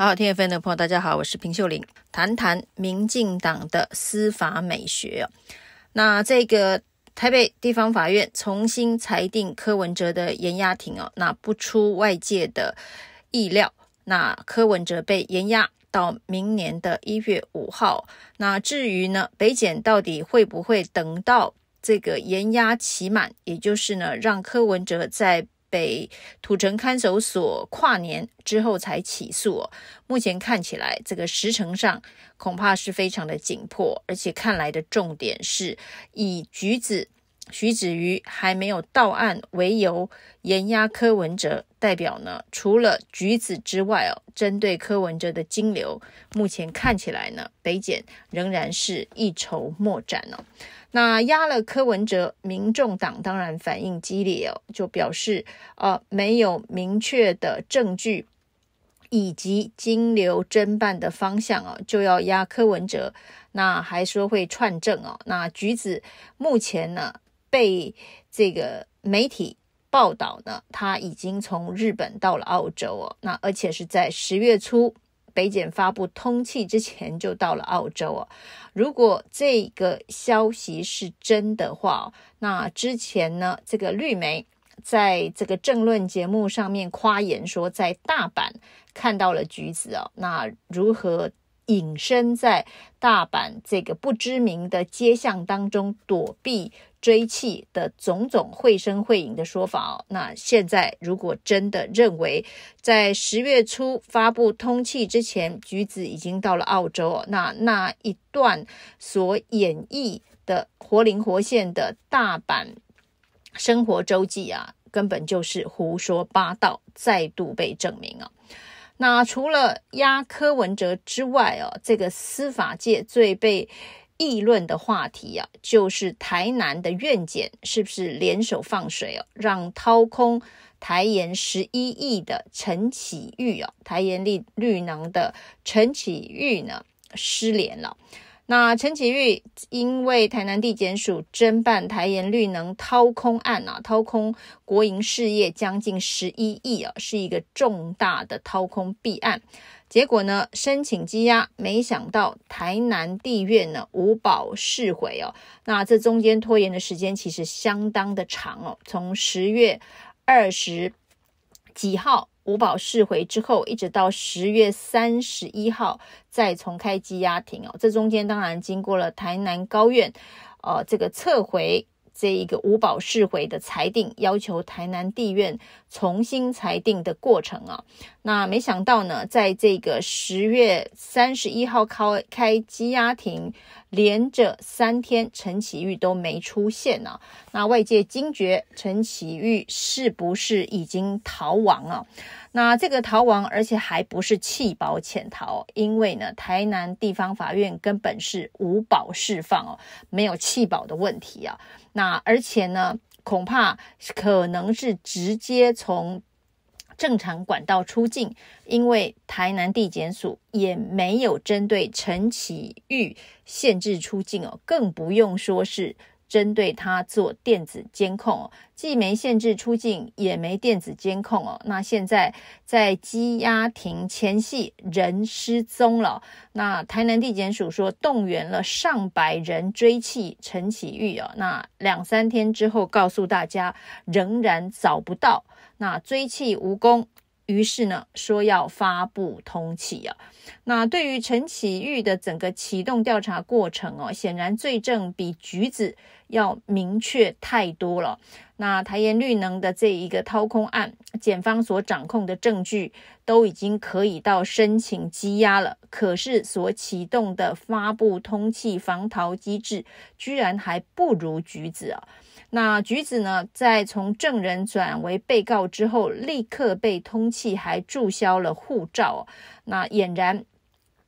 好，听见飞的朋友，大家好，我是平秀玲，谈谈民进党的司法美学那这个台北地方法院重新裁定柯文哲的严押庭哦，那不出外界的意料，那柯文哲被严押到明年的一月五号。那至于呢，北检到底会不会等到这个严押期满，也就是呢，让柯文哲在？被土城看守所跨年之后才起诉，目前看起来这个时程上恐怕是非常的紧迫，而且看来的重点是以橘子。徐子瑜还没有到案为由，严压柯文哲代表呢。除了橘子之外哦，针对柯文哲的金流，目前看起来呢，北检仍然是一筹莫展哦。那压了柯文哲，民众党当然反应激烈哦，就表示呃没有明确的证据，以及金流侦办的方向哦，就要压柯文哲，那还说会串证哦。那橘子目前呢？被这个媒体报道呢，他已经从日本到了澳洲哦，那而且是在十月初北检发布通气之前就到了澳洲哦。如果这个消息是真的话，那之前呢，这个绿媒在这个政论节目上面夸言说在大阪看到了橘子哦，那如何？隐身在大阪这个不知名的街巷当中躲避追气的种种绘声绘影的说法哦，那现在如果真的认为在十月初发布通气之前橘子已经到了澳洲，那那一段所演绎的活灵活现的大阪生活周记啊，根本就是胡说八道，再度被证明啊。那除了压柯文哲之外，哦，这个司法界最被议论的话题啊，就是台南的院检是不是联手放水哦，让掏空台盐十一亿的陈启玉哦，台盐利绿能的陈启玉呢失联了。那陈启玉因为台南地检署侦办台盐绿能掏空案啊，掏空国营事业将近十亿啊，是一个重大的掏空弊案。结果呢，申请羁押，没想到台南地院呢无保释回哦。那这中间拖延的时间其实相当的长哦，从十月二十几号。五保释回之后，一直到十月三十一号再重开羁押庭哦。这中间当然经过了台南高院，呃，这个撤回这一个五保释回的裁定，要求台南地院。重新裁定的过程啊，那没想到呢，在这个十月三十一号开开羁押庭，连着三天陈启玉都没出现啊，那外界惊觉陈启玉是不是已经逃亡啊？那这个逃亡而且还不是弃保潜逃，因为呢，台南地方法院根本是无保释放哦，没有弃保的问题啊，那而且呢？恐怕可能是直接从正常管道出境，因为台南地检署也没有针对陈启玉限制出境哦，更不用说是。针对他做电子监控既没限制出境，也没电子监控哦。那现在在羁押庭前夕，人失踪了。那台南地检署说动员了上百人追缉陈启玉哦。那两三天之后告诉大家，仍然找不到，那追缉无功。于是呢，说要发布通缉啊。那对于陈启玉的整个启动调查过程哦，显然罪证比橘子要明确太多了。那台言绿能的这一个掏空案，检方所掌控的证据都已经可以到申请羁押了，可是所启动的发布通气防逃机制，居然还不如橘子啊。那橘子呢，在从证人转为被告之后，立刻被通缉，还注销了护照。那俨然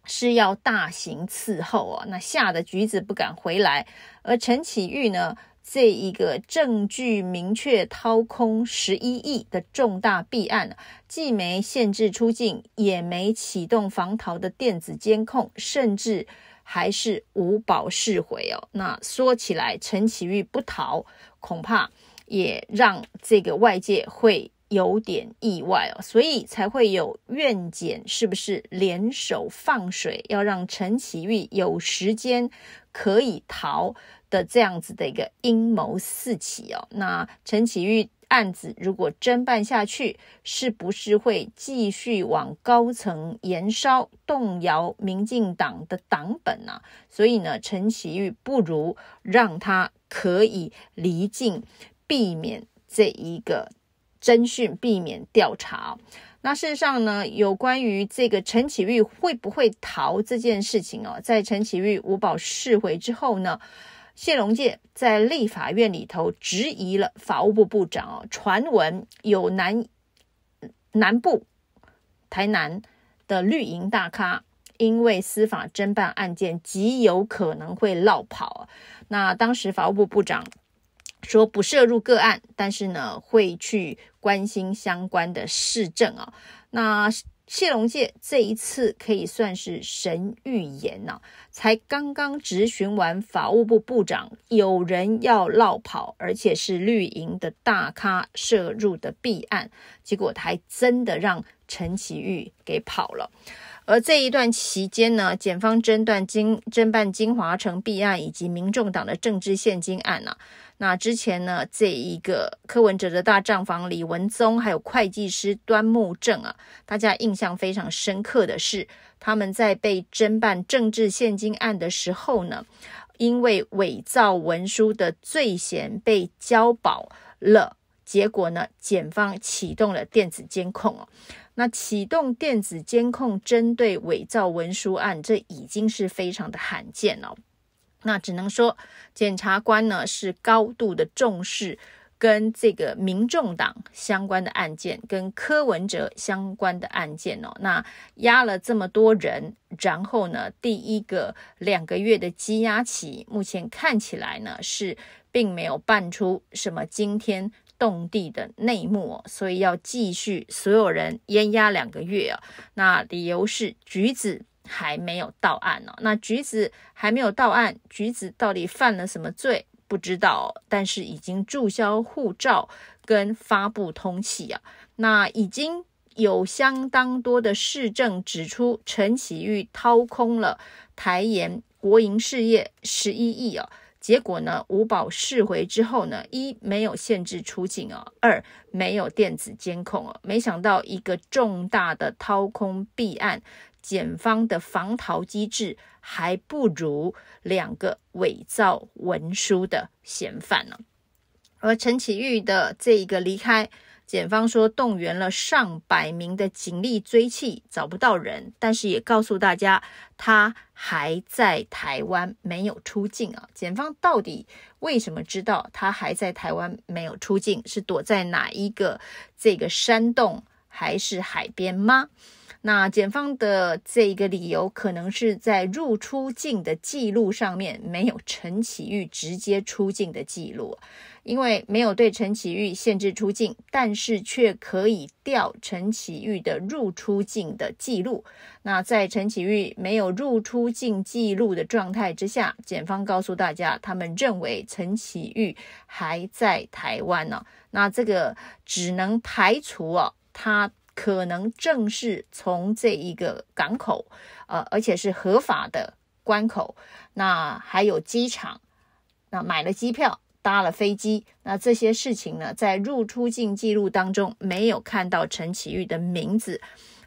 是要大刑伺候啊！那吓得橘子不敢回来。而陈启玉呢，这一个证据明确掏空十一亿的重大弊案，既没限制出境，也没启动防逃的电子监控，甚至。还是无宝释回哦，那说起来，陈启玉不逃，恐怕也让这个外界会有点意外哦，所以才会有院检是不是联手放水，要让陈启玉有时间可以逃的这样子的一个阴谋四起哦，那陈启玉案子如果侦办下去，是不是会继续往高层延烧，动摇民进党的党本呢？所以呢，陈启玉不如让他可以离境，避免这一个侦讯，避免调查。那事实上呢，有关于这个陈启玉会不会逃这件事情哦，在陈启玉五保释回之后呢？谢龙介在立法院里头质疑了法务部部长啊，传闻有南南部台南的绿营大咖，因为司法侦办案件极有可能会落跑那当时法务部部长说不涉入个案，但是呢会去关心相关的市政啊。那。谢龙介这一次可以算是神预言啊，才刚刚执询完法务部部长，有人要落跑，而且是绿营的大咖涉入的弊案，结果他还真的让。陈其玉给跑了，而这一段期间呢，检方侦断金侦办金华城弊案以及民众党的政治现金案啊，那之前呢，这一个柯文哲的大账房李文宗还有会计师端木正啊，大家印象非常深刻的是，他们在被侦办政治现金案的时候呢，因为伪造文书的罪嫌被交保了，结果呢，检方启动了电子监控哦。那启动电子监控针对伪造文书案，这已经是非常的罕见了。那只能说，检察官呢是高度的重视跟这个民众党相关的案件，跟柯文哲相关的案件哦。那押了这么多人，然后呢，第一个两个月的羁押期，目前看起来呢是并没有办出什么惊天。动地的内幕，所以要继续所有人淹压两个月啊。那理由是橘子还没有到案呢。那橘子还没有到案，橘子到底犯了什么罪？不知道，但是已经注销护照跟发布通气啊。那已经有相当多的市政指出，陈启玉掏空了台盐国营事业十一亿啊。结果呢？五保释回之后呢？一没有限制出境哦，二没有电子监控哦。没想到一个重大的掏空弊案，检方的防逃机制还不如两个伪造文书的嫌犯呢。而陈启玉的这一个离开。检方说，动员了上百名的警力追缉，找不到人，但是也告诉大家，他还在台湾，没有出境啊。检方到底为什么知道他还在台湾，没有出境，是躲在哪一个这个山洞，还是海边吗？那检方的这一个理由，可能是在入出境的记录上面没有陈启玉直接出境的记录，因为没有对陈启玉限制出境，但是却可以调陈启玉的入出境的记录。那在陈启玉没有入出境记录的状态之下，检方告诉大家，他们认为陈启玉还在台湾呢。那这个只能排除哦，他。可能正是从这一个港口，呃，而且是合法的关口，那还有机场，那买了机票，搭了飞机，那这些事情呢，在入出境记录当中没有看到陈启玉的名字，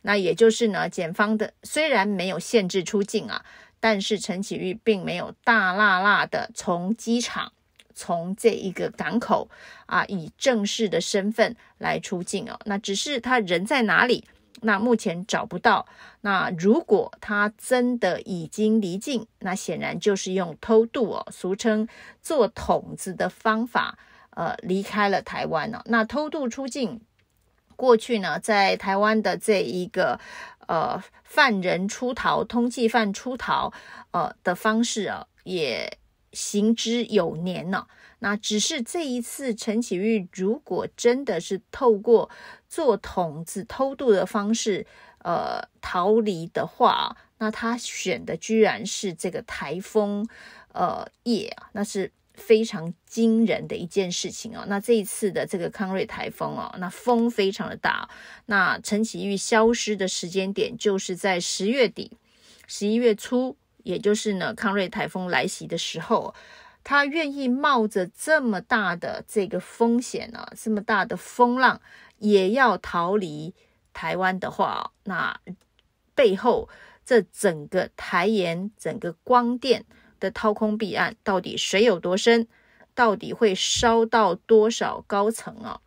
那也就是呢，检方的虽然没有限制出境啊，但是陈启玉并没有大剌剌的从机场。从这一个港口啊，以正式的身份来出境哦，那只是他人在哪里？那目前找不到。那如果他真的已经离境，那显然就是用偷渡哦，俗称做桶子的方法，呃，离开了台湾哦。那偷渡出境，过去呢，在台湾的这一个呃，犯人出逃、通缉犯出逃呃的方式啊，也。行之有年了，那只是这一次陈启玉如果真的是透过做筒子偷渡的方式，呃，逃离的话，那他选的居然是这个台风，呃，夜啊，那是非常惊人的一件事情哦。那这一次的这个康瑞台风哦，那风非常的大，那陈启玉消失的时间点就是在十月底，十一月初。也就是呢，康瑞台风来袭的时候，他愿意冒着这么大的这个风险啊，这么大的风浪，也要逃离台湾的话，那背后这整个台盐、整个光电的掏空彼案，到底水有多深？到底会烧到多少高层啊？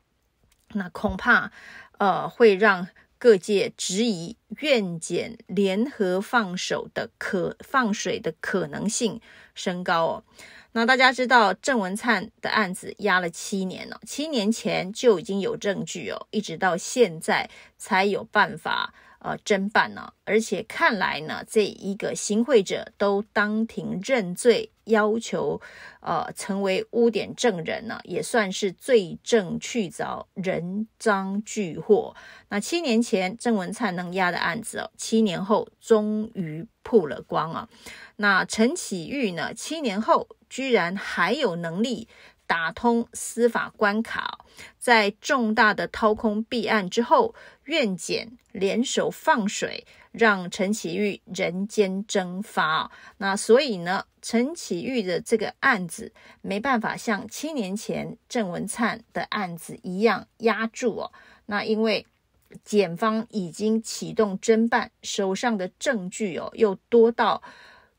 那恐怕呃会让。各界质疑院检联合放手的可放水的可能性升高哦。那大家知道郑文灿的案子压了七年了，七年前就已经有证据哦，一直到现在才有办法。呃，侦办呢，而且看来呢，这一个行贿者都当庭认罪，要求呃成为污点证人呢，也算是罪证确凿，人赃俱获。那七年前郑文灿能压的案子，七年后终于曝了光啊。那陈启玉呢，七年后居然还有能力打通司法关卡，在重大的掏空弊案之后。院检联手放水，让陈启玉人间蒸发。那所以呢，陈启玉的这个案子没办法像七年前郑文灿的案子一样压住哦。那因为检方已经启动侦办，手上的证据哦又多到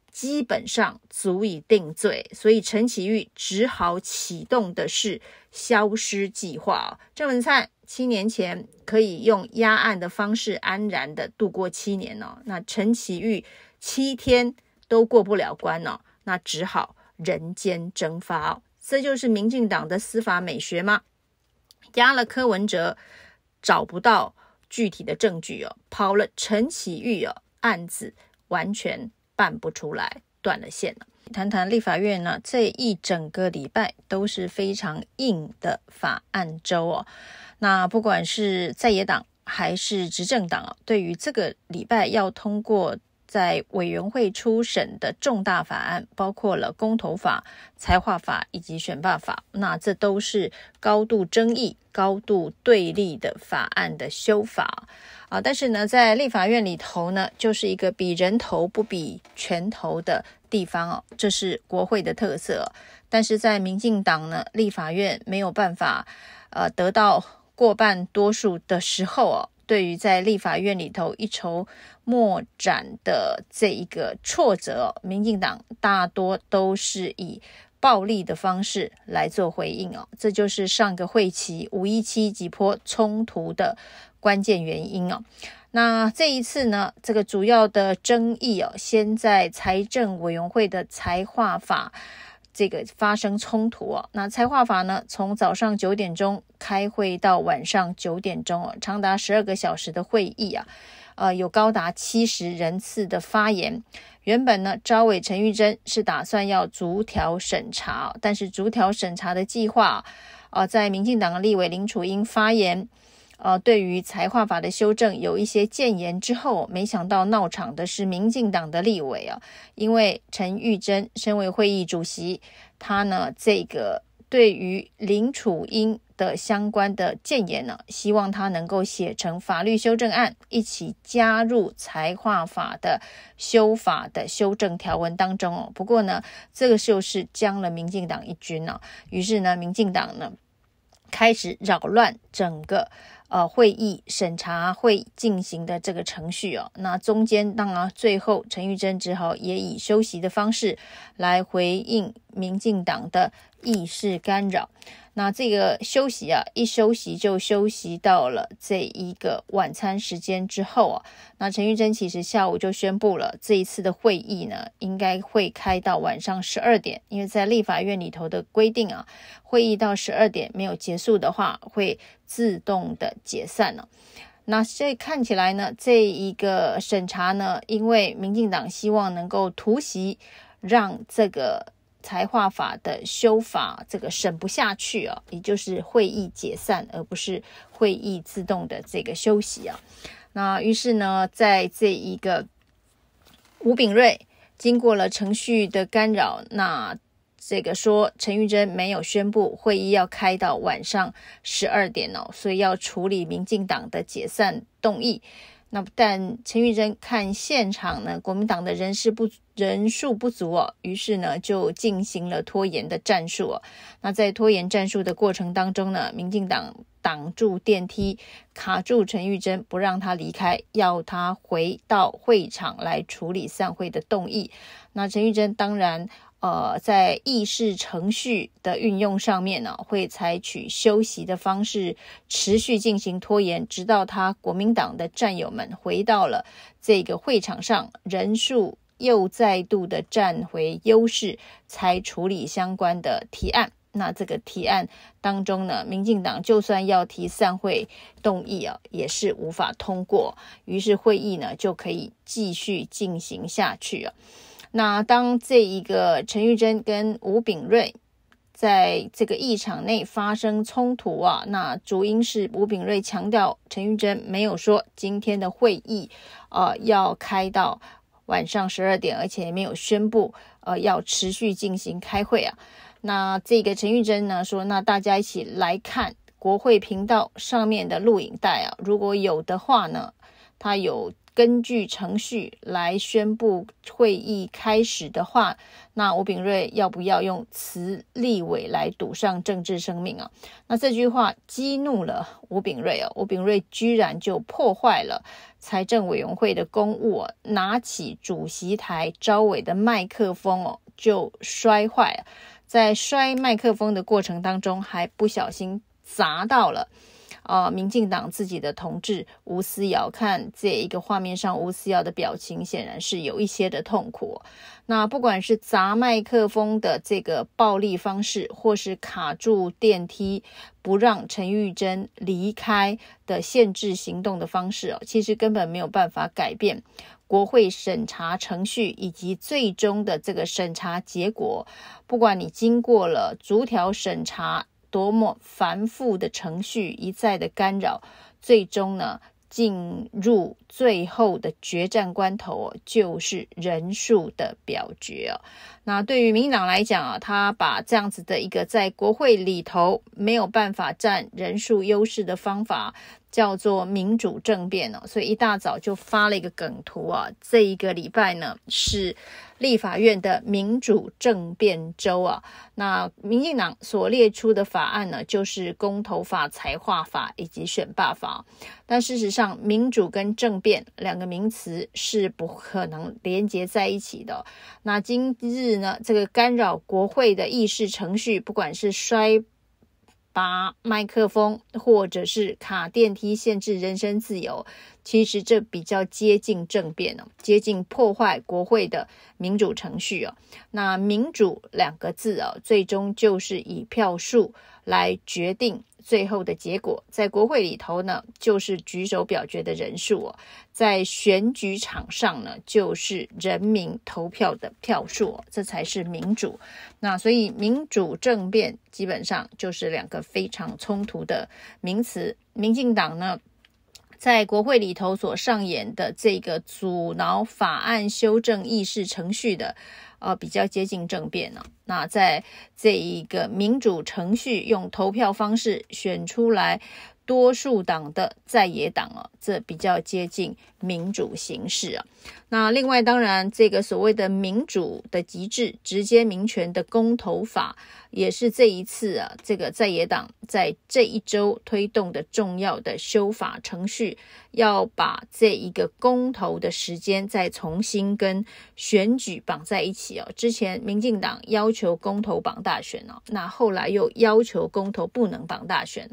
基本上足以定罪，所以陈启玉只好启动的是消失计划。郑文灿。七年前可以用压案的方式安然的度过七年哦，那陈启玉七天都过不了关哦，那只好人间蒸发哦。这就是民进党的司法美学吗？压了柯文哲，找不到具体的证据哦，跑了陈启玉哦，案子完全办不出来，断了线了。谈谈立法院呢，这一整个礼拜都是非常硬的法案周哦。那不管是在野党还是执政党啊，对于这个礼拜要通过在委员会初审的重大法案，包括了公投法、财划法以及选罢法，那这都是高度争议、高度对立的法案的修法啊。但是呢，在立法院里头呢，就是一个比人头不比拳头的地方哦，这是国会的特色。但是在民进党呢，立法院没有办法呃得到。过半多数的时候哦，对于在立法院里头一筹莫展的这一个挫折哦，民进党大多都是以暴力的方式来做回应哦，这就是上个会期五一七几波冲突的关键原因哦。那这一次呢，这个主要的争议哦，先在财政委员会的财化法。这个发生冲突哦，那财化法呢？从早上九点钟开会到晚上九点钟哦，长达十二个小时的会议啊，呃，有高达七十人次的发言。原本呢，招委陈玉珍是打算要逐条审查，但是逐条审查的计划，呃，在民进党的立委林楚英发言。呃，对于财划法的修正有一些谏言之后，没想到闹场的是民进党的立委啊。因为陈玉珍身为会议主席，他呢这个对于林楚英的相关的谏言呢，希望他能够写成法律修正案，一起加入财划法的修法的修正条文当中哦。不过呢，这个就是将了民进党一军啊。于是呢，民进党呢开始扰乱整个。呃，会议审查会进行的这个程序哦，那中间当然最后陈玉珍只好也以休息的方式来回应。民进党的议事干扰，那这个休息啊，一休息就休息到了这一个晚餐时间之后啊。那陈玉珍其实下午就宣布了，这一次的会议呢，应该会开到晚上十二点，因为在立法院里头的规定啊，会议到十二点没有结束的话，会自动的解散了。那这看起来呢，这一个审查呢，因为民进党希望能够突袭，让这个。财化法的修法，这个审不下去啊，也就是会议解散，而不是会议自动的这个休息啊。那于是呢，在这一个吴炳瑞经过了程序的干扰，那这个说陈玉珍没有宣布会议要开到晚上十二点哦，所以要处理民进党的解散动议。那但陈玉珍看现场呢，国民党的人事不人数不足哦，于是呢就进行了拖延的战术哦。那在拖延战术的过程当中呢，民进党挡住电梯，卡住陈玉珍，不让他离开，要他回到会场来处理散会的动议。那陈玉珍当然呃，在议事程序的运用上面呢，会采取休息的方式，持续进行拖延，直到他国民党的战友们回到了这个会场上，人数。又再度的占回优势，才处理相关的提案。那这个提案当中呢，民进党就算要提散会动议啊，也是无法通过。于是会议呢就可以继续进行下去啊。那当这一个陈玉珍跟吴炳瑞。在这个议场内发生冲突啊，那主因是吴炳瑞强调陈玉珍没有说今天的会议啊要开到。晚上十二点，而且没有宣布，呃，要持续进行开会啊。那这个陈玉珍呢说，那大家一起来看国会频道上面的录影带啊，如果有的话呢，他有根据程序来宣布会议开始的话。那吴炳瑞要不要用辞立委来赌上政治生命啊？那这句话激怒了吴炳瑞哦，吴炳瑞居然就破坏了财政委员会的公务拿起主席台招委的麦克风哦，就摔坏在摔麦克风的过程当中还不小心砸到了。啊，民进党自己的同志吴思瑶，看这一个画面上，吴思瑶的表情显然是有一些的痛苦。那不管是砸麦克风的这个暴力方式，或是卡住电梯不让陈玉珍离开的限制行动的方式哦，其实根本没有办法改变国会审查程序以及最终的这个审查结果。不管你经过了逐条审查。多么繁复的程序，一再的干扰，最终呢，进入最后的决战关头哦，就是人数的表决哦。那对于民进党来讲啊，他把这样子的一个在国会里头没有办法占人数优势的方法叫做民主政变哦，所以一大早就发了一个梗图啊。这一个礼拜呢是立法院的民主政变周啊。那民进党所列出的法案呢，就是公投法、财划法以及选罢法。但事实上，民主跟政变两个名词是不可能连接在一起的。那今日。这个干扰国会的议事程序，不管是摔拔麦克风，或者是卡电梯，限制人身自由，其实这比较接近政变哦，接近破坏国会的民主程序哦。那民主两个字哦，最终就是以票数来决定。最后的结果，在国会里头呢，就是举手表决的人数；哦，在选举场上呢，就是人民投票的票数，这才是民主。那所以，民主政变基本上就是两个非常冲突的名词。民进党呢，在国会里头所上演的这个阻挠法案修正议事程序的。呃，比较接近政变了。那在这一个民主程序，用投票方式选出来。多数党的在野党啊，这比较接近民主形式啊。那另外，当然这个所谓的民主的极致，直接民权的公投法，也是这一次啊，这个在野党在这一周推动的重要的修法程序，要把这一个公投的时间再重新跟选举绑在一起啊。之前民进党要求公投绑大选哦，那后来又要求公投不能绑大选。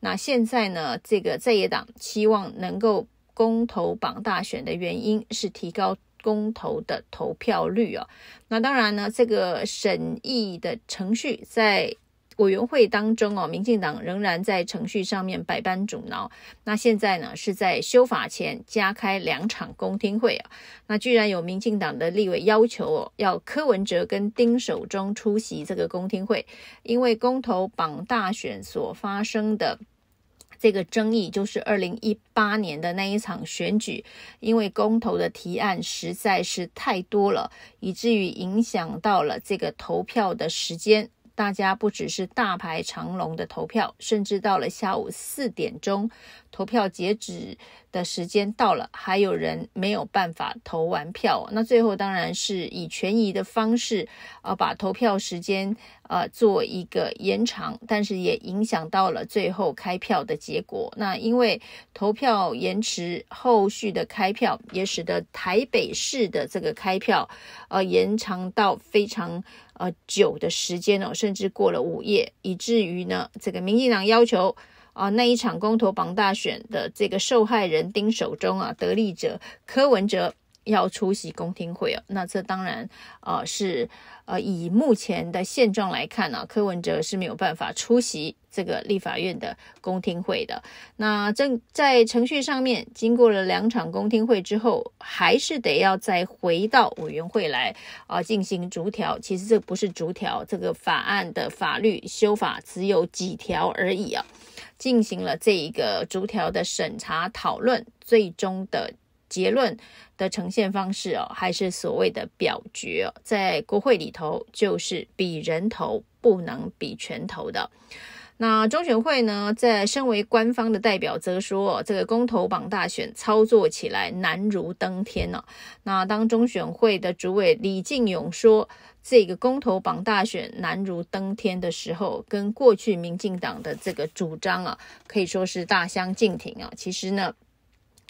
那现在呢？这个在野党希望能够公投绑大选的原因是提高公投的投票率哦。那当然呢，这个审议的程序在。委员会当中哦，民进党仍然在程序上面百般阻挠。那现在呢，是在修法前加开两场公听会啊。那居然有民进党的立委要求哦，要柯文哲跟丁守中出席这个公听会，因为公投榜大选所发生的这个争议，就是二零一八年的那一场选举，因为公投的提案实在是太多了，以至于影响到了这个投票的时间。大家不只是大排长龙的投票，甚至到了下午四点钟投票截止的时间到了，还有人没有办法投完票。那最后当然是以权宜的方式，呃，把投票时间呃做一个延长，但是也影响到了最后开票的结果。那因为投票延迟，后续的开票也使得台北市的这个开票呃延长到非常。呃，久的时间哦，甚至过了午夜，以至于呢，这个民进党要求啊，那一场公投榜大选的这个受害人丁守中啊，得利者柯文哲。要出席公听会啊，那这当然，呃，是，呃，以目前的现状来看呢，柯文哲是没有办法出席这个立法院的公听会的。那正在程序上面，经过了两场公听会之后，还是得要再回到委员会来，啊，进行逐条。其实这不是逐条，这个法案的法律修法只有几条而已啊。进行了这一个逐条的审查讨论，最终的。结论的呈现方式哦，还是所谓的表决哦，在国会里头就是比人头，不能比拳头的。那中选会呢，在身为官方的代表，则说这个公投榜大选操作起来难如登天了。那当中选会的主委李进勇说，这个公投榜大选难如登天的时候，跟过去民进党的这个主张啊，可以说是大相径庭啊。其实呢。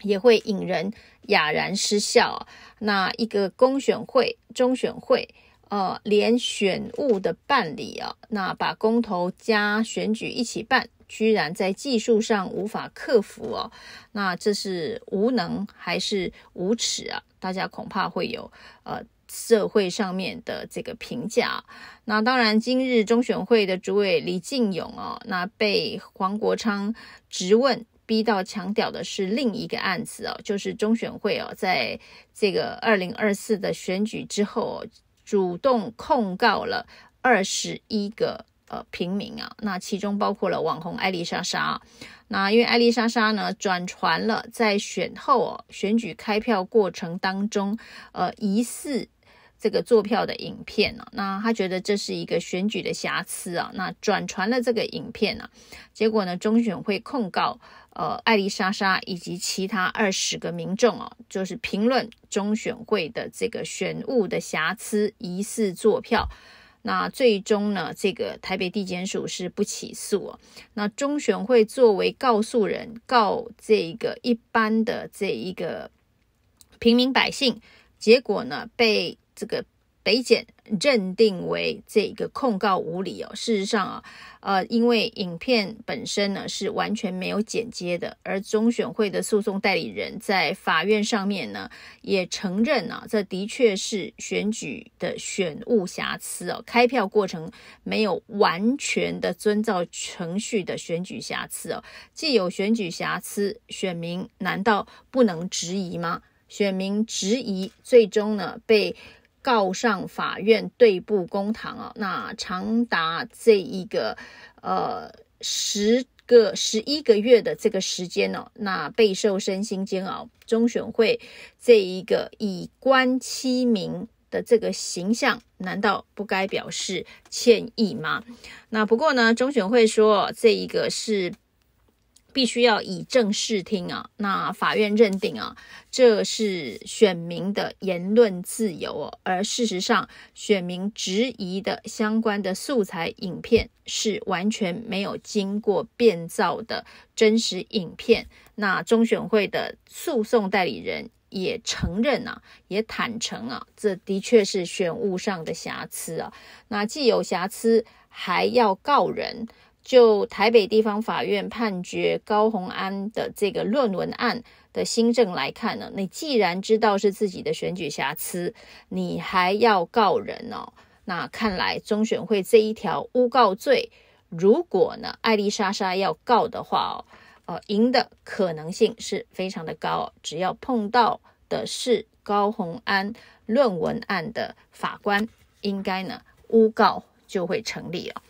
也会引人哑然失笑。那一个公选会、中选会，呃，连选务的办理啊，那把公投加选举一起办，居然在技术上无法克服哦。那这是无能还是无耻啊？大家恐怕会有呃社会上面的这个评价。那当然，今日中选会的主委李进勇哦，那被黄国昌直问。逼到墙角的是另一个案子哦，就是中选会哦，在这个二零二四的选举之后，主动控告了二十一个呃平民啊，那其中包括了网红艾丽莎莎。那因为艾丽莎莎呢转传了在选后选举开票过程当中呃疑似这个作票的影片啊，那他觉得这是一个选举的瑕疵啊，那转传了这个影片啊，结果呢中选会控告。呃，艾丽莎莎以及其他二十个民众哦，就是评论中选会的这个选务的瑕疵、疑似作票，那最终呢，这个台北地检署是不起诉哦。那中选会作为告诉人告这个一般的这一个平民百姓，结果呢被这个。北检认定为这个控告无理哦。事实上啊，呃，因为影片本身呢是完全没有剪接的，而中选会的诉讼代理人在法院上面呢也承认啊，这的确是选举的选务瑕疵哦，开票过程没有完全的遵照程序的选举瑕疵哦。既有选举瑕疵，选民难道不能质疑吗？选民质疑，最终呢被。告上法院对簿公堂哦，那长达这一个呃十个十一个月的这个时间哦，那备受身心煎熬。中选会这一个以官欺民的这个形象，难道不该表示歉意吗？那不过呢，中选会说这一个是。必须要以正视听啊！那法院认定啊，这是选民的言论自由哦。而事实上，选民质疑的相关的素材影片是完全没有经过变造的真实影片。那中选会的诉讼代理人也承认啊，也坦承啊，这的确是选务上的瑕疵啊。那既有瑕疵，还要告人。就台北地方法院判决高洪安的这个论文案的新政来看呢，你既然知道是自己的选举瑕疵，你还要告人哦？那看来中选会这一条诬告罪，如果呢艾丽莎莎要告的话哦，呃，赢的可能性是非常的高，只要碰到的是高洪安论文案的法官，应该呢诬告就会成立了。